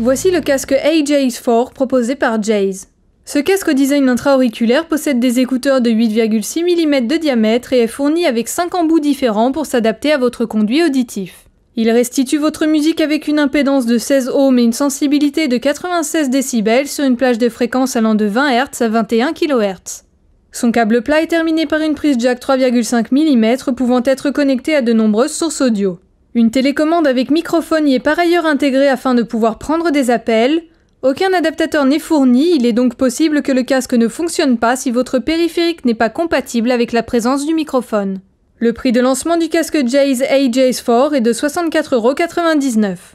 Voici le casque AJS4 proposé par Jays. Ce casque au design intra-auriculaire possède des écouteurs de 8,6 mm de diamètre et est fourni avec 5 embouts différents pour s'adapter à votre conduit auditif. Il restitue votre musique avec une impédance de 16 ohms et une sensibilité de 96 dB sur une plage de fréquence allant de 20 Hz à 21 kHz. Son câble plat est terminé par une prise jack 3,5 mm pouvant être connectée à de nombreuses sources audio. Une télécommande avec microphone y est par ailleurs intégrée afin de pouvoir prendre des appels. Aucun adaptateur n'est fourni, il est donc possible que le casque ne fonctionne pas si votre périphérique n'est pas compatible avec la présence du microphone. Le prix de lancement du casque Jays AJS 4 est de 64,99€.